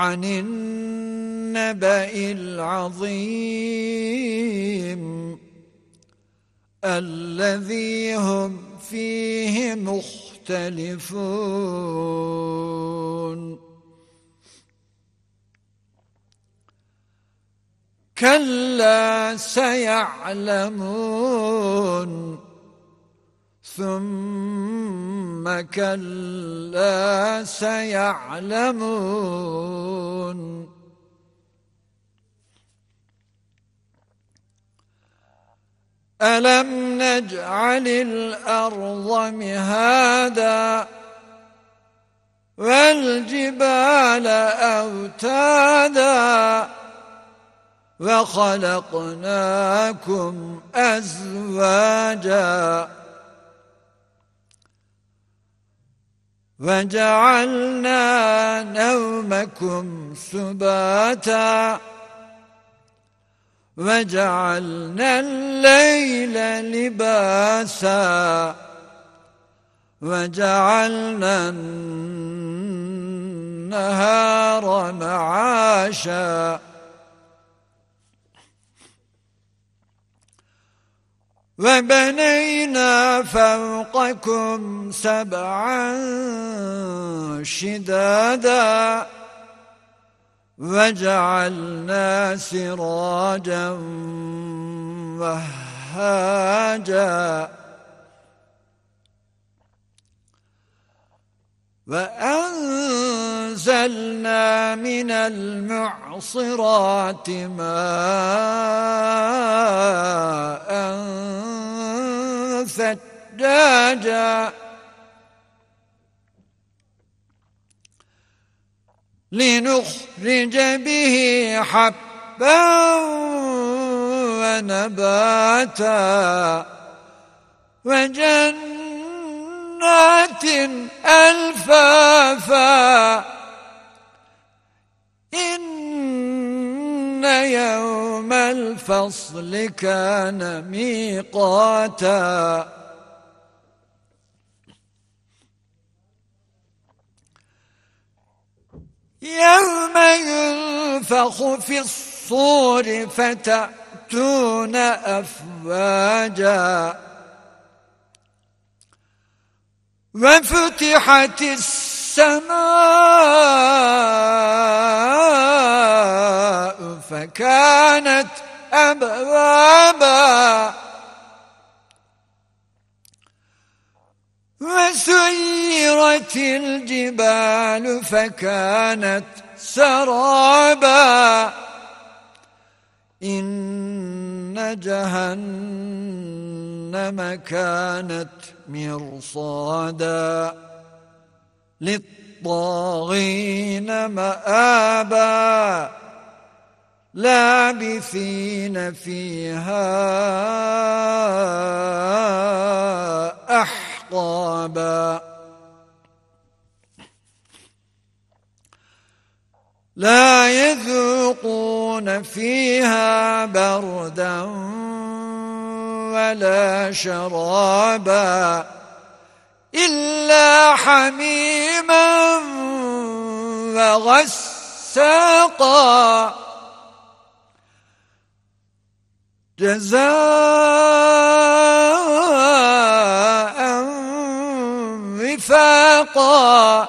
عن النبأ العظيم الذي هم فيه مختلفون كلا سيعلمون ثم كلا سيعلمون ألم نجعل الأرض مهادا والجبال أوتادا وخلقناكم أزواجاً وَجَعَلْنَا نَوْمَكُمْ سُبَاتًا وَجَعَلْنَا اللَّيْلَ لِبَاسًا وَجَعَلْنَا النَّهَارَ مَعَاشًا وَبَنَيْنَا فَوْقَكُمْ سَبْعًا شِدَادًا وَجَعَلْنَا سِرَاجًا وَهَّاجًا وأنزلنا من المعصرات ماءً سجاجا لنخرج به حبا ونباتا وجنات ألفافا يوم الفصل كان ميقاتا يوم ينفخ في الصور فتأتون أفواجا وفتحت السماء وكانت أبوابا وسيرت الجبال فكانت سرابا إن جهنم كانت مرصادا للطاغين مآبا لابثين فيها أحقابا لا يذوقون فيها بردا ولا شرابا إلا حميما وغساقا جزاء وفاقا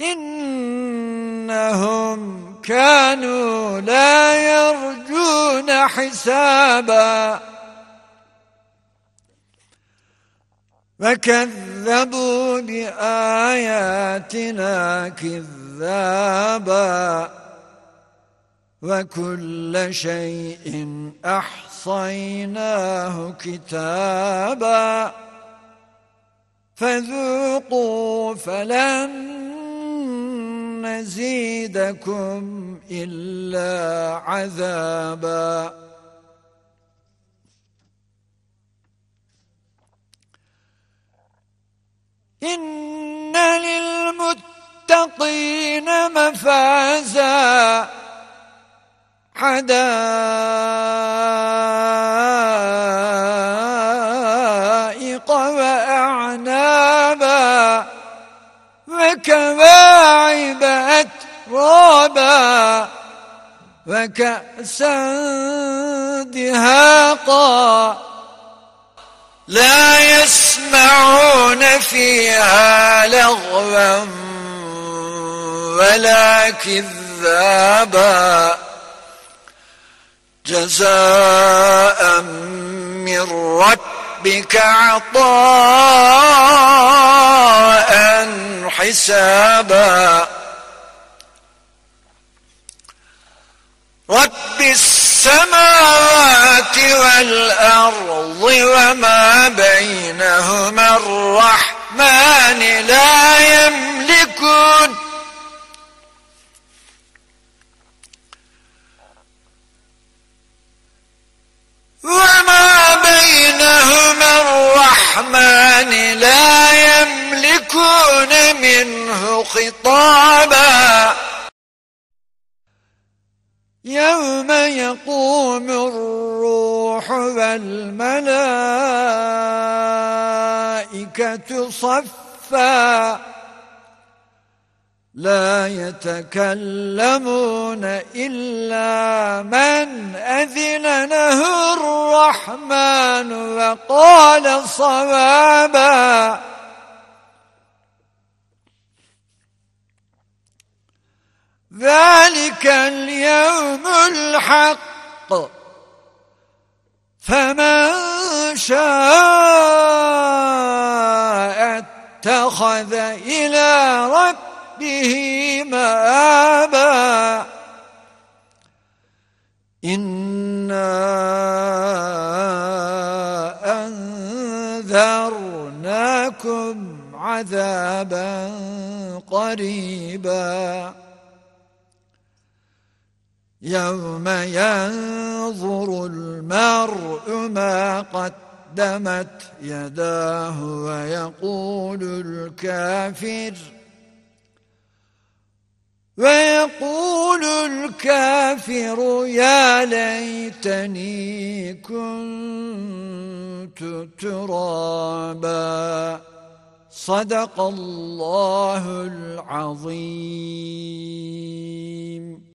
إنهم كانوا لا يرجون حسابا وكذبوا بآياتنا كذابا وكل شيء أحصيناه كتابا فذوقوا فلن نزيدكم إلا عذابا إن للمتقين مفازا حدائق وأعنابا وكواعب أترابا وكأسا دهاقا لا يسمعون فيها لغوا ولا كذابا جزاء من ربك عطاء حسابا رب السماوات والأرض وما بينهما الرحمن لا يملكون الرحمن لا يملكون منه خطابا يوم يقوم الروح والملائكة صفا لا يتكلمون إلا من أذن له الرحمن وقال صوابا ذلك اليوم الحق فمن شاء اتخذ إلى ربه ربه مآبا إنا أنذرناكم عذابا قريبا يوم ينظر المرء ما قدمت يداه ويقول الكافر ويقول الكافر يا ليتني كنت ترابا صدق الله العظيم